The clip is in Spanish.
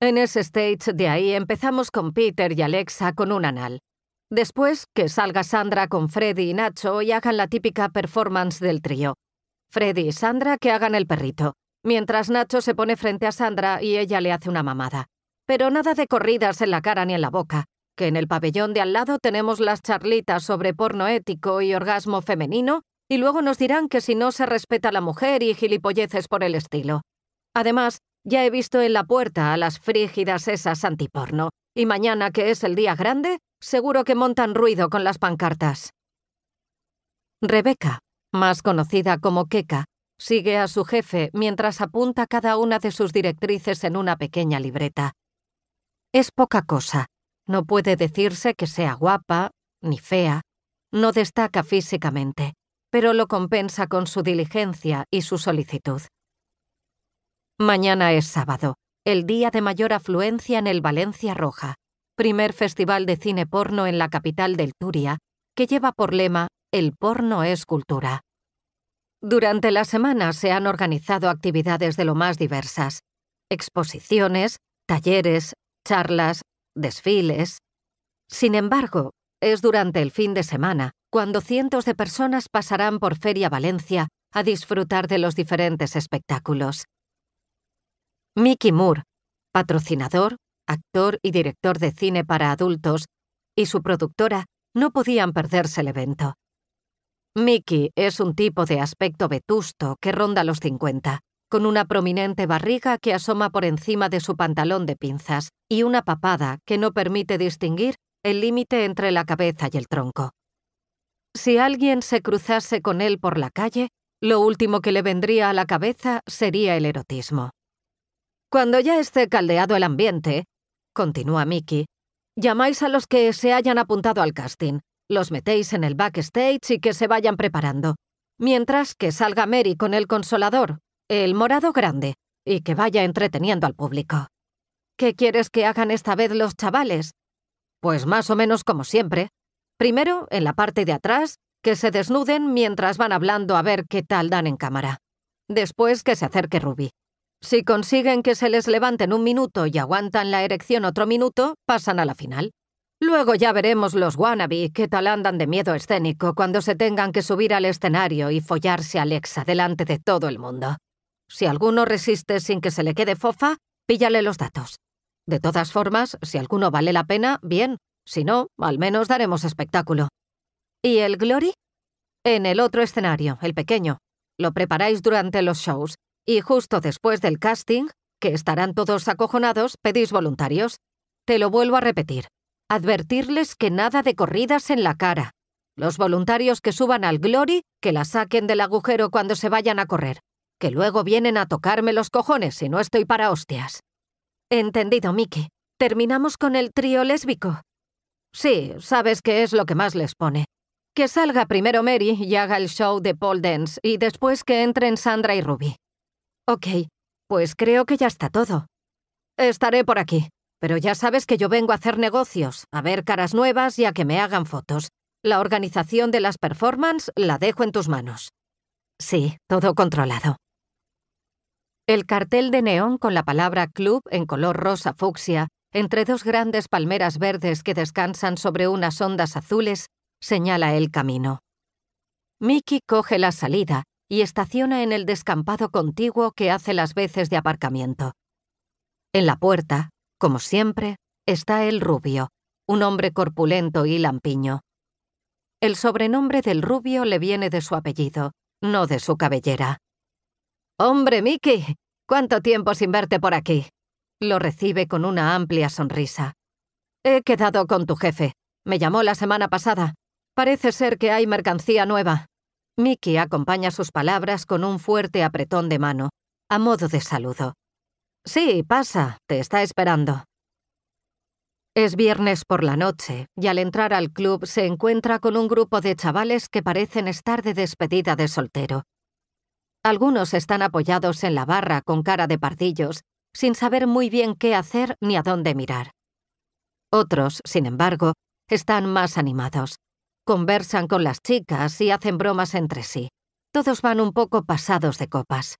En ese stage de ahí empezamos con Peter y Alexa con un anal. Después, que salga Sandra con Freddy y Nacho y hagan la típica performance del trío. Freddy y Sandra que hagan el perrito, mientras Nacho se pone frente a Sandra y ella le hace una mamada. Pero nada de corridas en la cara ni en la boca, que en el pabellón de al lado tenemos las charlitas sobre porno ético y orgasmo femenino, y luego nos dirán que si no se respeta a la mujer y gilipolleces por el estilo. Además, ya he visto en la puerta a las frígidas esas antiporno, y mañana que es el día grande, seguro que montan ruido con las pancartas. Rebeca, más conocida como Keka, sigue a su jefe mientras apunta cada una de sus directrices en una pequeña libreta. Es poca cosa. No puede decirse que sea guapa, ni fea. No destaca físicamente, pero lo compensa con su diligencia y su solicitud. Mañana es sábado, el día de mayor afluencia en el Valencia Roja, primer festival de cine porno en la capital del Turia, que lleva por lema El porno es cultura. Durante la semana se han organizado actividades de lo más diversas, exposiciones, talleres, charlas, desfiles. Sin embargo, es durante el fin de semana cuando cientos de personas pasarán por Feria Valencia a disfrutar de los diferentes espectáculos. Mickey Moore, patrocinador, actor y director de cine para adultos, y su productora no podían perderse el evento. Mickey es un tipo de aspecto vetusto que ronda los 50, con una prominente barriga que asoma por encima de su pantalón de pinzas y una papada que no permite distinguir el límite entre la cabeza y el tronco. Si alguien se cruzase con él por la calle, lo último que le vendría a la cabeza sería el erotismo. Cuando ya esté caldeado el ambiente, continúa Mickey, llamáis a los que se hayan apuntado al casting, los metéis en el backstage y que se vayan preparando. Mientras que salga Mary con el consolador, el morado grande, y que vaya entreteniendo al público. ¿Qué quieres que hagan esta vez los chavales? Pues más o menos como siempre. Primero, en la parte de atrás, que se desnuden mientras van hablando a ver qué tal dan en cámara. Después que se acerque Ruby. Si consiguen que se les levanten un minuto y aguantan la erección otro minuto, pasan a la final. Luego ya veremos los wannabe qué tal andan de miedo escénico cuando se tengan que subir al escenario y follarse a Alexa delante de todo el mundo. Si alguno resiste sin que se le quede fofa, píllale los datos. De todas formas, si alguno vale la pena, bien. Si no, al menos daremos espectáculo. ¿Y el Glory? En el otro escenario, el pequeño. Lo preparáis durante los shows y justo después del casting, que estarán todos acojonados, pedís voluntarios. Te lo vuelvo a repetir. Advertirles que nada de corridas en la cara. Los voluntarios que suban al Glory, que la saquen del agujero cuando se vayan a correr. Que luego vienen a tocarme los cojones si no estoy para hostias. Entendido, Mickey. ¿Terminamos con el trío lésbico? Sí, sabes que es lo que más les pone. Que salga primero Mary y haga el show de Paul dance y después que entren Sandra y Ruby. Ok, pues creo que ya está todo. Estaré por aquí, pero ya sabes que yo vengo a hacer negocios, a ver caras nuevas y a que me hagan fotos. La organización de las performances la dejo en tus manos. Sí, todo controlado. El cartel de neón con la palabra club en color rosa fucsia, entre dos grandes palmeras verdes que descansan sobre unas ondas azules, señala el camino. Mickey coge la salida y estaciona en el descampado contiguo que hace las veces de aparcamiento. En la puerta, como siempre, está el rubio, un hombre corpulento y lampiño. El sobrenombre del rubio le viene de su apellido, no de su cabellera. ¡Hombre, Miki, ¿Cuánto tiempo sin verte por aquí? Lo recibe con una amplia sonrisa. He quedado con tu jefe. Me llamó la semana pasada. Parece ser que hay mercancía nueva. Mickey acompaña sus palabras con un fuerte apretón de mano, a modo de saludo. Sí, pasa, te está esperando. Es viernes por la noche y al entrar al club se encuentra con un grupo de chavales que parecen estar de despedida de soltero. Algunos están apoyados en la barra con cara de pardillos, sin saber muy bien qué hacer ni a dónde mirar. Otros, sin embargo, están más animados, Conversan con las chicas y hacen bromas entre sí. Todos van un poco pasados de copas.